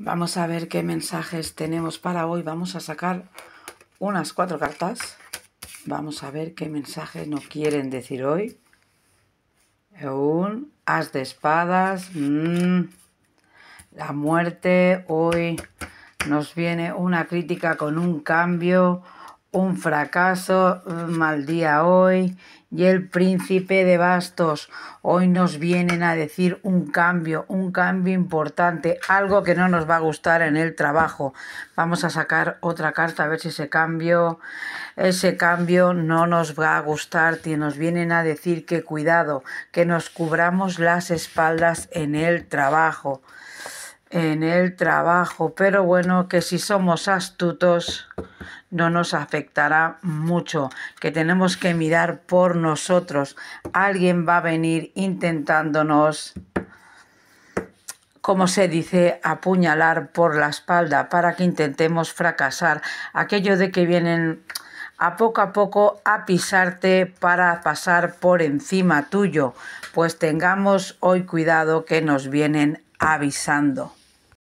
Vamos a ver qué mensajes tenemos para hoy. Vamos a sacar unas cuatro cartas. Vamos a ver qué mensajes nos quieren decir hoy. Un as de espadas. Mm. la muerte. Hoy nos viene una crítica con un cambio un fracaso, mal día hoy, y el príncipe de bastos. Hoy nos vienen a decir un cambio, un cambio importante, algo que no nos va a gustar en el trabajo. Vamos a sacar otra carta a ver si ese cambio, ese cambio no nos va a gustar. Nos vienen a decir que cuidado, que nos cubramos las espaldas en el trabajo. En el trabajo, pero bueno, que si somos astutos no nos afectará mucho, que tenemos que mirar por nosotros. Alguien va a venir intentándonos, como se dice, apuñalar por la espalda para que intentemos fracasar. Aquello de que vienen a poco a poco a pisarte para pasar por encima tuyo, pues tengamos hoy cuidado que nos vienen avisando.